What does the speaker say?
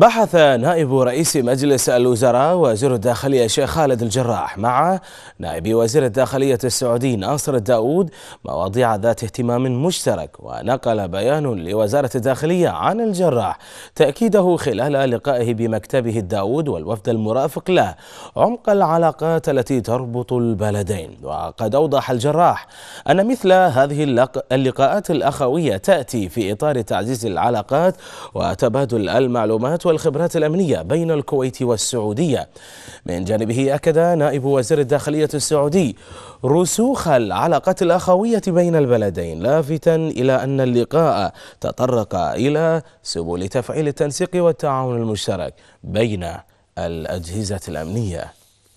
بحث نائب رئيس مجلس الوزراء وزير الداخلية الشيخ خالد الجراح مع نائب وزير الداخلية السعودي ناصر الداود مواضيع ذات اهتمام مشترك ونقل بيان لوزارة الداخلية عن الجراح تأكيده خلال لقائه بمكتبه الداود والوفد المرافق له عمق العلاقات التي تربط البلدين وقد أوضح الجراح أن مثل هذه اللقاءات الأخوية تأتي في إطار تعزيز العلاقات وتبادل المعلومات والخبرات الأمنية بين الكويت والسعودية من جانبه أكد نائب وزير الداخلية السعودي رسوخ العلاقات الأخوية بين البلدين لافتا إلى أن اللقاء تطرق إلى سبل تفعيل التنسيق والتعاون المشترك بين الأجهزة الأمنية